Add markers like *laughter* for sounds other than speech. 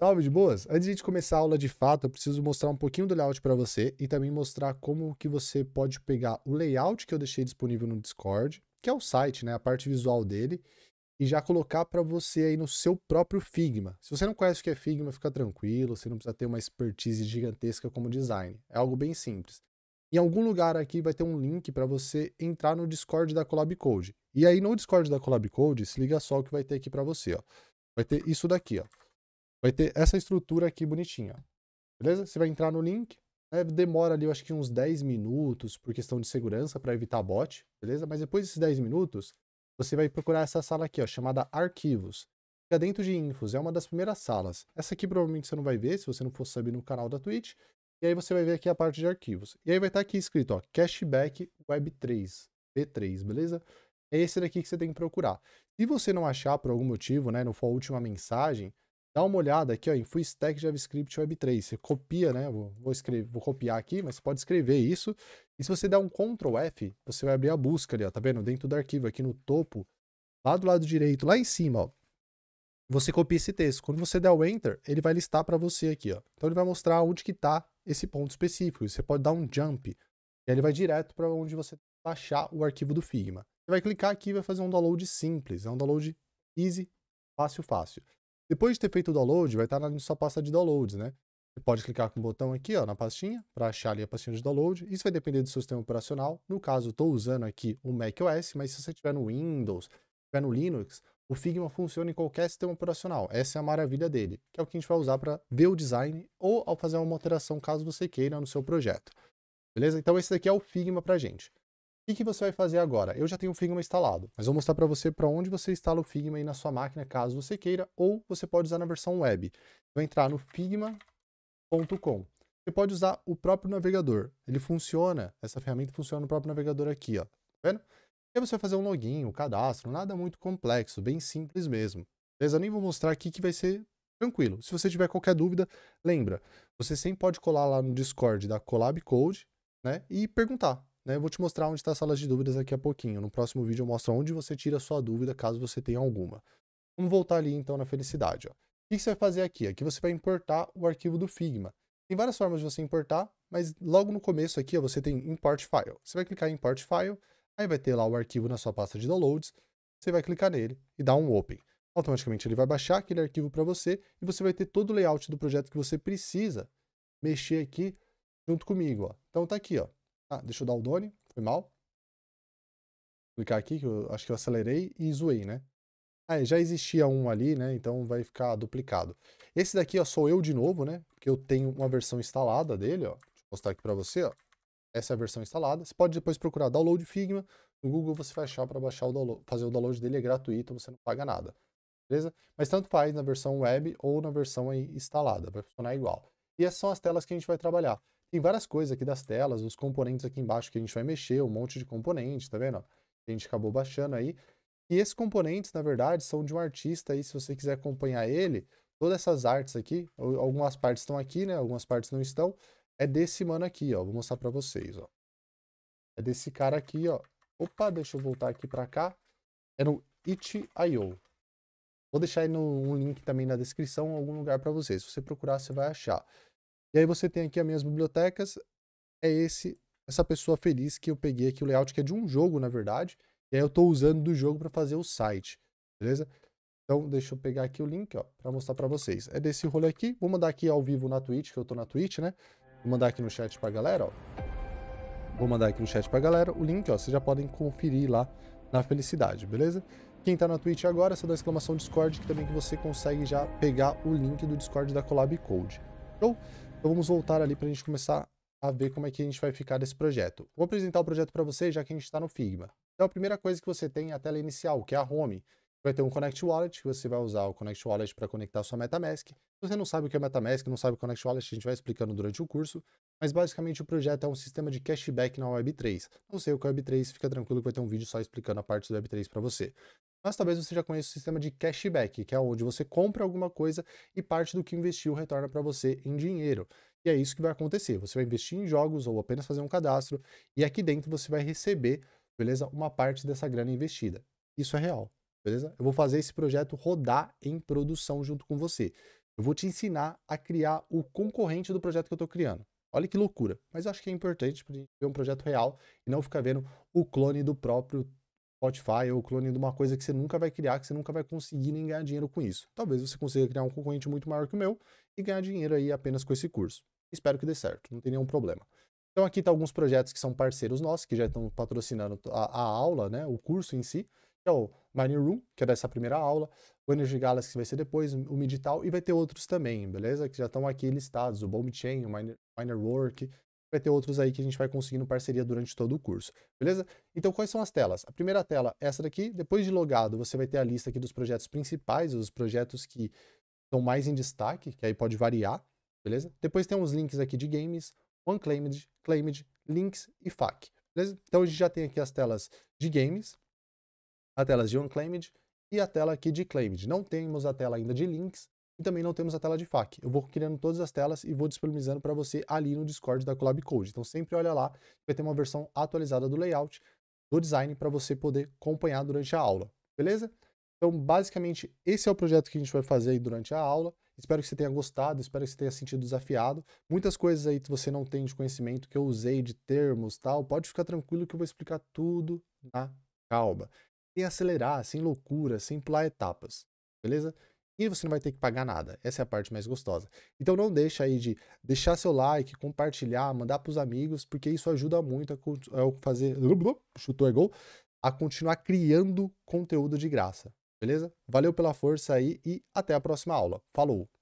Salve de boas! Antes de a gente começar a aula de fato, eu preciso mostrar um pouquinho do layout para você e também mostrar como que você pode pegar o layout que eu deixei disponível no Discord, que é o site, né, a parte visual dele, e já colocar para você aí no seu próprio Figma. Se você não conhece o que é Figma, fica tranquilo, você não precisa ter uma expertise gigantesca como design. É algo bem simples. Em algum lugar aqui vai ter um link para você entrar no Discord da Collab Code. E aí no Discord da Collab Code, se liga só o que vai ter aqui para você, ó. Vai ter isso daqui, ó vai ter essa estrutura aqui bonitinha. Beleza? Você vai entrar no link, é, demora ali, eu acho que uns 10 minutos por questão de segurança para evitar bot, beleza? Mas depois desses 10 minutos, você vai procurar essa sala aqui, ó, chamada Arquivos. Fica dentro de Infos, é uma das primeiras salas. Essa aqui provavelmente você não vai ver, se você não for subir no canal da Twitch. E aí você vai ver aqui a parte de arquivos. E aí vai estar tá aqui escrito, ó, Cashback Web3, B3, beleza? É esse daqui que você tem que procurar. Se você não achar por algum motivo, né, não for a última mensagem, dá uma olhada aqui ó, em Full Stack JavaScript Web3. Você copia, né? Vou, vou, escrever, vou copiar aqui, mas você pode escrever isso. E se você der um Ctrl F, você vai abrir a busca ali, ó, tá vendo? Dentro do arquivo, aqui no topo, lá do lado direito, lá em cima, ó. Você copia esse texto. Quando você der o Enter, ele vai listar para você aqui, ó. Então ele vai mostrar onde que tá esse ponto específico. Você pode dar um jump, e ele vai direto para onde você baixar o arquivo do Figma. Você vai clicar aqui e vai fazer um download simples, é um download easy, fácil, fácil. Depois de ter feito o download, vai estar na sua pasta de downloads, né? Você pode clicar com o botão aqui, ó, na pastinha, para achar ali a pastinha de download. Isso vai depender do seu sistema operacional. No caso, estou usando aqui o macOS, mas se você estiver no Windows, estiver no Linux, o Figma funciona em qualquer sistema operacional. Essa é a maravilha dele, que é o que a gente vai usar para ver o design ou ao fazer uma alteração, caso você queira, no seu projeto. Beleza? Então esse daqui é o Figma para gente. O que, você vai fazer agora? Eu já tenho o Figma instalado, mas vou mostrar para você para onde você instala o Figma aí na sua máquina, caso você queira, ou você pode usar na versão web. Vai entrar no figma.com. Você pode usar o próprio navegador. Ele funciona, essa ferramenta funciona no próprio navegador aqui, ó. Tá vendo? E aí você vai fazer um login, um cadastro, nada muito complexo, bem simples mesmo. Beleza? Eu nem vou mostrar aqui que vai ser tranquilo. Se você tiver qualquer dúvida, lembra, você sempre pode colar lá no Discord da Collab Code, né, e perguntar. Né? Eu vou te mostrar onde está a sala de dúvidas daqui a pouquinho. No próximo vídeo eu mostro onde você tira a sua dúvida, caso você tenha alguma. Vamos voltar ali então na felicidade. Ó. O que você vai fazer aqui? Aqui você vai importar o arquivo do Figma. Tem várias formas de você importar, mas logo no começo aqui ó, você tem Import File. Você vai clicar em Import File, aí vai ter lá o arquivo na sua pasta de downloads, você vai clicar nele e dar um Open. Automaticamente ele vai baixar aquele arquivo para você e você vai ter todo o layout do projeto que você precisa mexer aqui junto comigo. Ó. Então tá aqui, ó. Ah, deixa eu dar o Doni, foi mal. Vou clicar aqui, que eu acho que eu acelerei e zoei, né? Ah, é, já existia um ali, né? Então vai ficar duplicado. Esse daqui, ó, sou eu de novo, né? Porque eu tenho uma versão instalada dele, ó. Deixa eu mostrar aqui pra você, ó. Essa é a versão instalada. Você pode depois procurar download Figma. No Google você vai achar para baixar o download, fazer o download dele é gratuito, você não paga nada. Beleza? Mas tanto faz na versão web ou na versão aí instalada, vai funcionar igual. E essas é são as telas que a gente vai trabalhar. Tem várias coisas aqui das telas, os componentes aqui embaixo que a gente vai mexer, um monte de componente, tá vendo? A gente acabou baixando aí. E esses componentes, na verdade, são de um artista aí, se você quiser acompanhar ele, todas essas artes aqui, algumas partes estão aqui, né? Algumas partes não estão. É desse mano aqui, ó. Vou mostrar pra vocês, ó. É desse cara aqui, ó. Opa, deixa eu voltar aqui pra cá. É no it.io. Vou deixar aí no, um link também na descrição, em algum lugar pra vocês. Se você procurar, você vai achar. E aí você tem aqui as minhas bibliotecas, é esse essa pessoa feliz que eu peguei aqui o layout, que é de um jogo, na verdade, e aí eu estou usando do jogo para fazer o site, beleza? Então, deixa eu pegar aqui o link, ó, para mostrar para vocês. É desse rolê aqui, vou mandar aqui ao vivo na Twitch, que eu estou na Twitch, né? Vou mandar aqui no chat para a galera, ó. Vou mandar aqui no chat para a galera o link, ó, vocês já podem conferir lá na felicidade, beleza? Quem está na Twitch agora, essa da exclamação Discord, que também que você consegue já pegar o link do Discord da Collab Code. Show? Então, então vamos voltar ali para a gente começar a ver como é que a gente vai ficar desse projeto. Vou apresentar o projeto para vocês, já que a gente está no Figma. Então a primeira coisa que você tem é a tela inicial, que é a home. Vai ter um Connect Wallet, que você vai usar o Connect Wallet para conectar a sua MetaMask. Se você não sabe o que é MetaMask, não sabe o é Connect Wallet, a gente vai explicando durante o curso. Mas basicamente o projeto é um sistema de cashback na Web3. Não sei o que é Web3, fica tranquilo que vai ter um vídeo só explicando a parte do Web3 para você. Mas talvez você já conheça o sistema de cashback, que é onde você compra alguma coisa e parte do que investiu retorna para você em dinheiro. E é isso que vai acontecer. Você vai investir em jogos ou apenas fazer um cadastro e aqui dentro você vai receber, beleza, uma parte dessa grana investida. Isso é real, beleza? Eu vou fazer esse projeto rodar em produção junto com você. Eu vou te ensinar a criar o concorrente do projeto que eu estou criando. Olha que loucura, mas eu acho que é importante para a gente ver um projeto real e não ficar vendo o clone do próprio Spotify ou o clone de uma coisa que você nunca vai criar, que você nunca vai conseguir nem ganhar dinheiro com isso. Talvez você consiga criar um concorrente muito maior que o meu e ganhar dinheiro aí apenas com esse curso. Espero que dê certo, não tem nenhum problema. Então aqui tá alguns projetos que são parceiros nossos, que já estão patrocinando a, a aula, né, o curso em si, que é o Mining Room, que é dessa primeira aula, o Energy Galaxy, que vai ser depois, o Midital, e vai ter outros também, beleza? Que já estão aqui listados, o Bomb Chain, o Miner, Miner Work, vai ter outros aí que a gente vai conseguindo parceria durante todo o curso, beleza? Então, quais são as telas? A primeira tela, é essa daqui, depois de logado, você vai ter a lista aqui dos projetos principais, os projetos que estão mais em destaque, que aí pode variar, beleza? Depois tem uns links aqui de games, OneClaimed, Claimed, Links e FAQ, beleza? Então, a gente já tem aqui as telas de games, as telas de OneClaimed e a tela aqui de Claimed. Não temos a tela ainda de links, e também não temos a tela de FAQ. Eu vou criando todas as telas e vou disponibilizando para você ali no Discord da Collab Code. Então sempre olha lá, vai ter uma versão atualizada do layout, do design, para você poder acompanhar durante a aula, beleza? Então basicamente esse é o projeto que a gente vai fazer durante a aula. Espero que você tenha gostado, espero que você tenha sentido desafiado. Muitas coisas aí que você não tem de conhecimento, que eu usei de termos tal, pode ficar tranquilo que eu vou explicar tudo na calma. Sem acelerar, sem loucura, sem pular etapas, beleza? e você não vai ter que pagar nada. Essa é a parte mais gostosa. Então não deixa aí de deixar seu like, compartilhar, mandar para os amigos, porque isso ajuda muito a fazer *laughs* chutou é gol, a continuar criando conteúdo de graça. Beleza? Valeu pela força aí e até a próxima aula. Falou.